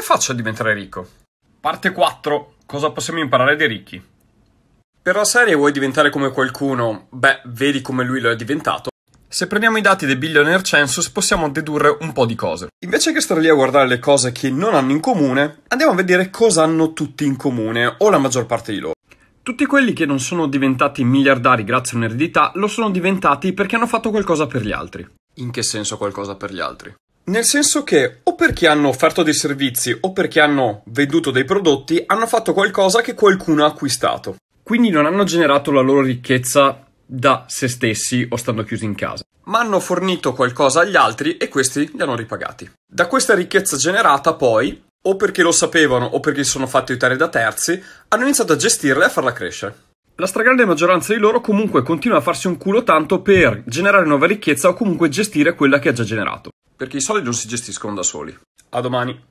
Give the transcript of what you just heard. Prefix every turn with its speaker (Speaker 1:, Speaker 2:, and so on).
Speaker 1: Come faccio a diventare ricco? Parte 4. Cosa possiamo imparare dai ricchi? Per la serie vuoi diventare come qualcuno? Beh, vedi come lui lo è diventato. Se prendiamo i dati del Billionaire Census possiamo dedurre un po' di cose. Invece che stare lì a guardare le cose che non hanno in comune, andiamo a vedere cosa hanno tutti in comune, o la maggior parte di loro. Tutti quelli che non sono diventati miliardari grazie a un'eredità lo sono diventati perché hanno fatto qualcosa per gli altri. In che senso qualcosa per gli altri? Nel senso che o perché hanno offerto dei servizi o perché hanno venduto dei prodotti, hanno fatto qualcosa che qualcuno ha acquistato. Quindi non hanno generato la loro ricchezza da se stessi o stando chiusi in casa, ma hanno fornito qualcosa agli altri e questi li hanno ripagati. Da questa ricchezza generata poi, o perché lo sapevano o perché si sono fatti aiutare da terzi, hanno iniziato a gestirla e a farla crescere. La stragrande maggioranza di loro comunque continua a farsi un culo tanto per generare nuova ricchezza o comunque gestire quella che ha già generato perché i soldi non si gestiscono da soli. A domani!